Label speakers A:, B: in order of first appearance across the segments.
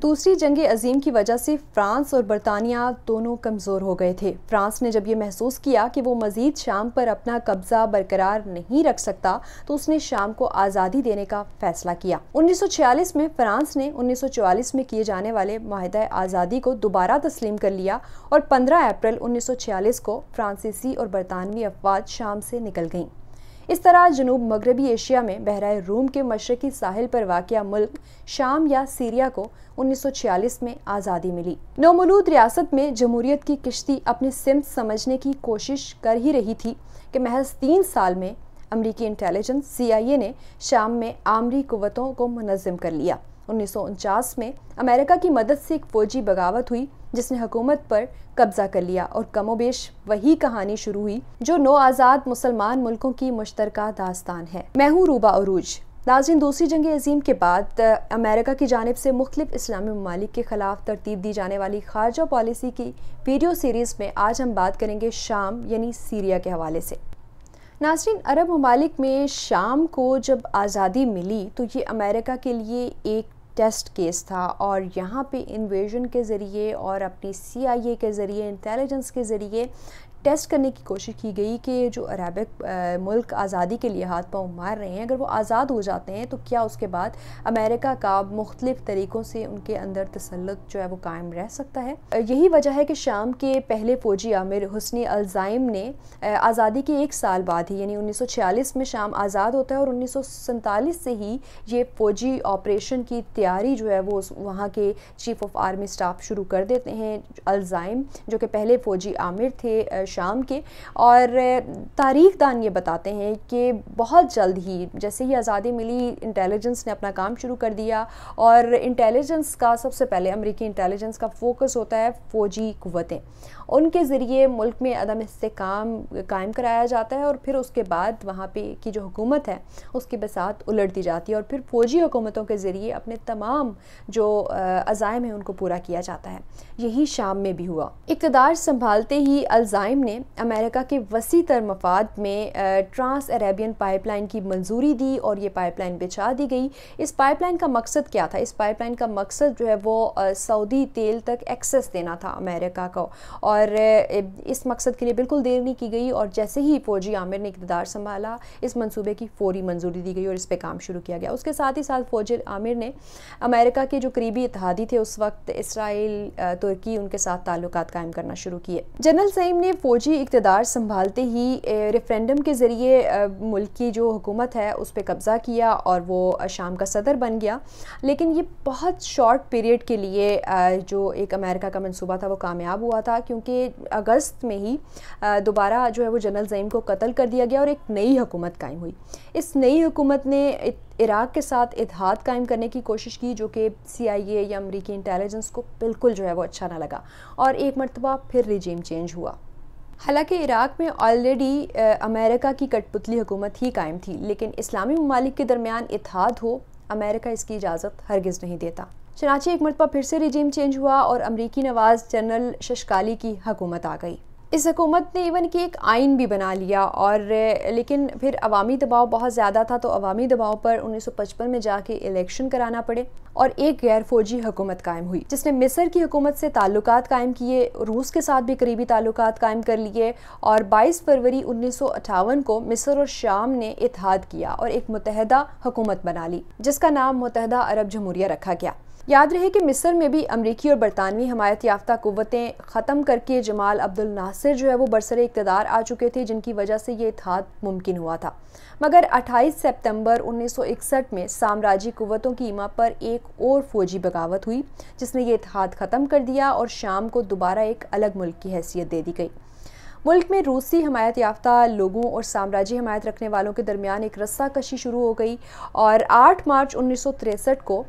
A: दूसरी जंग अजीम की वजह से फ्रांस और बरतानिया दोनों कमज़ोर हो गए थे फ्रांस ने जब ये महसूस किया कि वो मज़ीद शाम पर अपना कब्ज़ा बरकरार नहीं रख सकता तो उसने शाम को आज़ादी देने का फैसला किया 1946 में फ्रांस ने 1944 में किए जाने वाले माहदा आज़ादी को दोबारा तस्लीम कर लिया और 15 अप्रैल 1946 को फ्रांसीसी और बरतानवी अफवाज शाम से निकल गईं इस तरह जनूब मगरबी एशिया में बहरा रूम के मशरकी साहिल पर वाक़ मुल्क शाम या सीरिया को 1946 में आज़ादी मिली नोमलूद रियासत में जमहूरियत की किश्ती अपनी सिमत समझने की कोशिश कर ही रही थी कि महज तीन साल में अमरीकी इंटेलिजेंस सीआईए ने शाम में आमरी कुतों को मुनजम कर लिया उन्नीस में अमेरिका की मदद से एक फौजी बगावत हुई जिसने हुकूमत पर कब्ज़ा कर लिया और कमोबेश वही कहानी शुरू हुई जो नौ आज़ाद मुसलमान मुल्कों की मुश्तर दास्तान है मैं हूँ रूबा अरूज नाजिन दूसरी जंग अजीम के बाद अमेरिका की जानब से मुख्तफ इस्लामी ममालिक के ख़िलाफ़ तरतीब दी जाने वाली खारजा पॉलिसी की वीडियो सीरीज़ में आज हम बात करेंगे शाम यानी सीरिया के हवाले से नाजरीन अरब ममालिक में शाम को जब आज़ादी मिली तो ये अमेरिका के लिए एक टेस्ट केस था और यहाँ पे इन्वेजन के ज़रिए और अपनी सीआईए के ज़रिए इंटेलिजेंस के ज़रिए टेस्ट करने की कोशिश की गई कि जो अरबिक मुल्क आज़ादी के लिए हाथ पाँव मार रहे हैं अगर वो आज़ाद हो जाते हैं तो क्या उसके बाद अमेरिका का मुख्तलिफ तरीक़ों से उनके अंदर तसलत जो है वो कायम रह सकता है यही वजह है कि शाम के पहले फ़ौजी आमिर हुसनी अलजाइम ने आज़ादी के एक साल बाद ही यानी छियालीस में शाम आज़ाद होता है और उन्नीस से ही ये फ़ौजी ऑपरेशन की तैयारी जो है वो वहाँ के चीफ ऑफ आर्मी स्टाफ शुरू कर देते हैं अल्ज़ाइम जो कि पहले फ़ौजी आमिर थे शाम के और तारीख दान ये बताते हैं कि बहुत जल्द ही जैसे ही आज़ादी मिली इंटेलिजेंस ने अपना काम शुरू कर दिया और इंटेलिजेंस का सबसे पहले अमरीकी इंटेलिजेंस का फोकस होता है फ़ौजी क़वतें उनके ज़रिए मुल्क में अदम इसकाम कायम कराया जाता है और फिर उसके बाद वहाँ पे की जो हुकूमत है उसकी बसात उलट दी जाती है और फिर फ़ौजी हुकूमतों के ज़रिए अपने तमाम जो अज़ाइम हैं उनको पूरा किया जाता है यही शाम में भी हुआ इकतदार संभालते ही अल्ज़ाइम कायम ने अमेरिका के वसी तर मफाद में ट्रांस अरेबियन पाइपलाइन की मंजूरी दी और ये पाइपलाइन बिछा दी गई इस पाइपलाइन का मकसद क्या था इस पाइपलाइन का मकसद जो है वो सऊदी तेल तक एक्सेस देना था अमेरिका को और इस मकसद के लिए बिल्कुल देर नहीं की गई और जैसे ही फौजी आमिर ने इकतदार संभाला इस मनसूबे की फौरी मंजूरी दी गई और इस पर काम शुरू किया गया उसके साथ ही साथ फौज आमिर ने अमेरिका के जो करीबी इतिहादी थे उस वक्त इसराइल तुर्की उनके साथ ताल्लुक कायम करना शुरू किए जनरल सईम ने फ़ौजी इकतदार संभालते ही रेफरेंडम के ज़रिए मुल्क की जो हुकूमत है उस पर कब्ज़ा किया और वो शाम का सदर बन गया लेकिन ये बहुत शॉर्ट पीरियड के लिए जो एक अमेरिका का मनसूबा था वो कामयाब हुआ था क्योंकि अगस्त में ही दोबारा जो है वो जनरल ज़ईम को कत्ल कर दिया गया और एक नई हुकूमत कायम हुई इस नई हुकूमत ने इराक़ के साथ इतिहाद कायम करने की कोशिश की जो कि सी आई ए या अमरीकी इंटेलिजेंस को बिल्कुल जो है वो अच्छा ना लगा और एक मरतबा फिर रिजीम चेंज हुआ हालांकि इराक़ में ऑलरेडी अमेरिका की कठपुतली हुकूमत ही कायम थी लेकिन इस्लामी ममालिक के दरमियान इतिहाद हो अमेरिका इसकी इजाज़त हरगिज़ नहीं देता चनाची एक मरतबा फिर से रिजीम चेंज हुआ और अमरीकी नवाज़ जनरल शशकाली की हुकूमत आ गई इस हकूमत ने इवन कि एक आइन भी बना लिया और लेकिन फिर अवामी दबाव बहुत ज़्यादा था तो अवामी दबाव पर 1955 में जाके इलेक्शन कराना पड़े और एक गैर फौजी हुकूमत कायम हुई जिसने मिस्र की हुकूमत से ताल्लुक कायम किए रूस के साथ भी करीबी ताल्लुक कायम कर लिए और 22 फरवरी उन्नीस को मिस्र और शाम ने इतिहाद किया और एक मुतहदा हुकूमत बना ली जिसका नाम मुतहदा अरब जमहूरिया रखा गया याद रहे कि मिस्र में भी अमरीकी और बरतानवी हमायत याफ्ता कुतें ख़त्म करके जमाल अब्दुल नासिर जो है वो बरसर इकतदार आ चुके थे जिनकी वजह से ये इतिहाद मुमकिन हुआ था मगर अट्ठाईस सितंबर उन्नीस सौ इकसठ में साम्राज्य कुतों की ईमा पर एक और फौजी बगावत हुई जिसने ये इतिहाद ख़त्म कर दिया और शाम को दोबारा एक अलग मुल्क की हैसियत दे दी गई मुल्क में रूसी हमायत याफ्ता लोगों और साम्राज्य हमायत रखने वालों के दरमियान एक रस्सा कशी शुरू हो गई और 8 मार्च उन्नीस को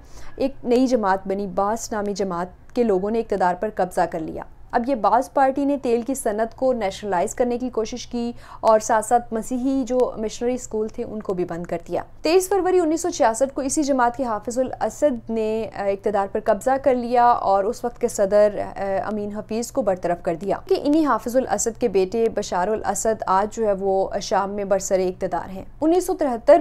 A: एक नई जमात बनी बास नामी जमात के लोगों ने इकतदार पर कब्ज़ा कर लिया अब ये बाज़ पार्टी ने तेल की सनत को नेशनलाइज करने की कोशिश की और साथ साथ मसीही जो मिशनरी स्कूल थे उनको भी बंद कर दिया तेईस फरवरी उन्नीस को इसी जमात के हाफिजुल असद ने इकतदार पर कब्जा कर लिया और उस वक्त के सदर अमीन हफीज़ को बरतरफ कर दिया कि इन्हीं हाफिजुल असद के बेटे बशारुल असद आज जो है वो शाम में बरसरे इकतदार हैं उन्नीस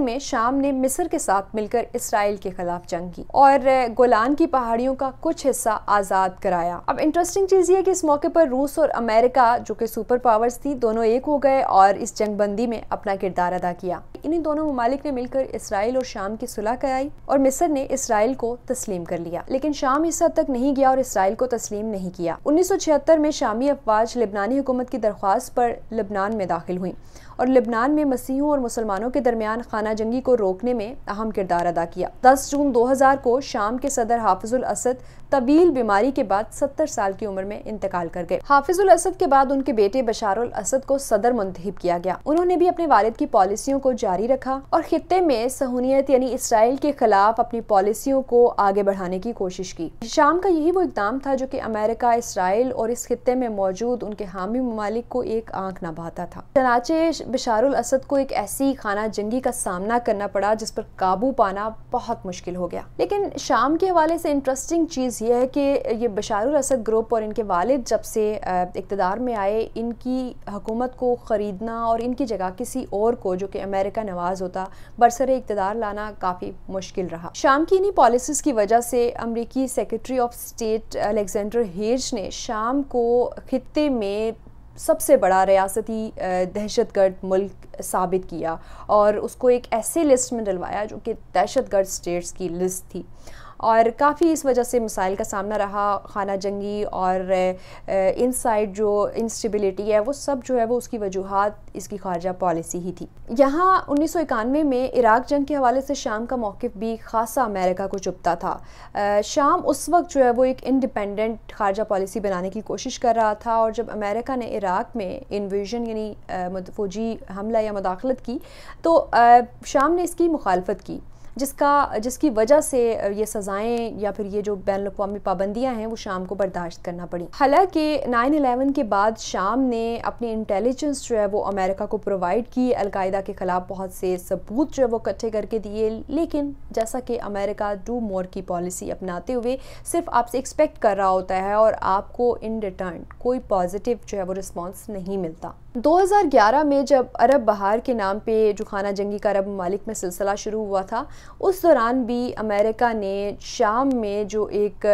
A: में शाम ने मिस्र के साथ मिलकर इसराइल के खिलाफ जंग की और गोलान की पहाड़ियों का कुछ हिस्सा आज़ाद कराया अब इंटरेस्टिंग चीज़ ये इस मौके पर रूस और अमेरिका जो कि सुपर पावर्स थी दोनों एक हो गए और इस जंगबंदी में अपना किरदार अदा किया इन्हीं दोनों ममालिक ने मिलकर इसराइल और शाम की सुलह कराई और मिस्र ने इसराइल को तस्लीम कर लिया लेकिन शाम इस हद तक नहीं गया और इसराइल को तस्लीम नहीं किया छिहत्तर में शामी अफवाज लिबनानी हुकूमत की दरख्वास्त पर लिबनान में दाखिल हुई और लिबनान में मसीहों और मुसलमानों के दरमियान खाना जंगी को रोकने में अहम किरदार अदा किया 10 जून 2000 को शाम के सदर हाफिजुल असद तवील बीमारी के बाद 70 साल की उम्र में इंतकाल कर गए हाफिजुल असद के बाद उनके बेटे बशारुल असद को सदर मुंतब किया गया उन्होंने भी अपने वालिद की पॉलिसियों को जारी रखा और खत्े में सहूनियत यानी इसराइल के खिलाफ अपनी पॉलिसियों को आगे बढ़ाने की कोशिश की शाम का यही वो इकदाम था जो की अमेरिका इसराइल और इस खत्े में मौजूद उनके हामी ममालिक को एक आंख न भाता था चनाचे बशारुल असद को एक ऐसी खाना जंगी का सामना करना पड़ा जिस पर काबू पाना बहुत मुश्किल हो गया लेकिन शाम के हवाले से इंटरेस्टिंग चीज चीज़ ये है कि ये बशारुल असद ग्रुप और इनके वालिद जब से इकतदार में आए इनकी हुकूमत को ख़रीदना और इनकी जगह किसी और को जो कि अमेरिका नवाज होता बरसर इकतदार लाना काफ़ी मुश्किल रहा शाम की इन्हीं पॉलिसीज़ की वजह से अमरीकी secretary of state Alexander Haig ने शाम को खत्े में सबसे बड़ा रियासती दहशतगर्द मुल्क साबित किया और उसको एक ऐसे लिस्ट में डलवाया जो कि दहशतगर्द स्टेट्स की लिस्ट थी और काफ़ी इस वजह से मिसाइल का सामना रहा खाना जंगी और इन साइड जो इंस्टेबिलिटी है वो सब जो है वो उसकी वजूहत इसकी खारजा पॉलिसी ही थी यहाँ उन्नीस में इराक जंग के हवाले से शाम का मौक़ भी खासा अमेरिका को चुपता था शाम उस वक्त जो है वो एक इंडिपेंडेंट खारजा पॉलिसी बनाने की कोशिश कर रहा था और जब अमेरिका ने इराक में इन्वेजन यानी फौजी हमला या मुदाखलत की तो शाम ने इसकी मुखालफत की जिसका जिसकी वजह से ये सज़ाएँ या फिर ये जो बैन अवी पाबंदियाँ हैं वो शाम को बर्दाश्त करना पड़ी हालांकि नाइन अलेवन के बाद शाम ने अपनी इंटेलिजेंस जो है वो अमेरिका को प्रोवाइड की अलकायदा के ख़िलाफ़ बहुत से सबूत जो है वो इकट्ठे करके दिए लेकिन जैसा कि अमेरिका डू मोर की पॉलिसी अपनाते हुए सिर्फ आपसे एक्सपेक्ट कर रहा होता है और आपको इन रिटर्न कोई पॉजिटिव जो है वो रिस्पॉन्स नहीं मिलता 2011 में जब अरब बहार के नाम पे जो खाना जंगी का अरब ममालिक में सिलसिला शुरू हुआ था उस दौरान भी अमेरिका ने शाम में जो एक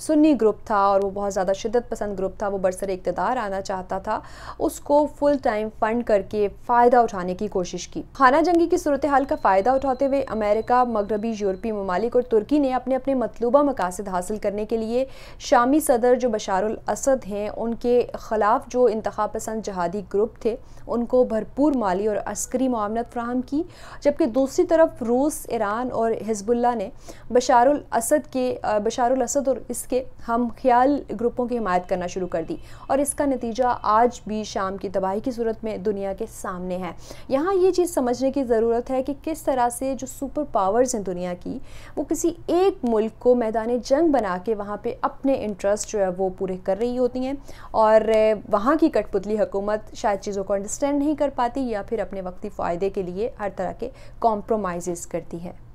A: सुन्नी ग्रुप था और वो बहुत ज़्यादा शिदत पसंद ग्रुप था वो बरसर इकतदार आना चाहता था उसको फुल टाइम फंड करके फ़ायदा उठाने की कोशिश की खाना जंगी की सूरत हाल का फ़ायदा उठाते हुए अमेरिका मगरबी यूरोपी ममालिक और तुर्की ने अपने अपने मतलूबा मकासद हासिल करने के लिए शामी सदर जो बशारसद हैं उनके ख़िलाफ़ जो इंतखा पसंद जहादी ग्रुप थे उनको भरपूर माली और अस्करी मामलत फ्राहम की जबकि दूसरी तरफ रूस ईरान और हिजबुल्ला ने बशारसद के बशारसद और इस के हम ख्याल ग्रुपों की हमायत करना शुरू कर दी और इसका नतीजा आज भी शाम की तबाही की सूरत में दुनिया के सामने है यहाँ ये चीज़ समझने की ज़रूरत है कि किस तरह से जो सुपर पावर्स हैं दुनिया की वो किसी एक मुल्क को मैदान जंग बना के वहाँ पर अपने इंटरेस्ट जो है वो पूरे कर रही होती हैं और वहाँ की कठपुतली हुकूमत शायद चीज़ों को अंडरस्टैंड नहीं कर पाती या फिर अपने वक्ती फ़ायदे के लिए हर तरह के कॉम्प्रोमाइज़ करती है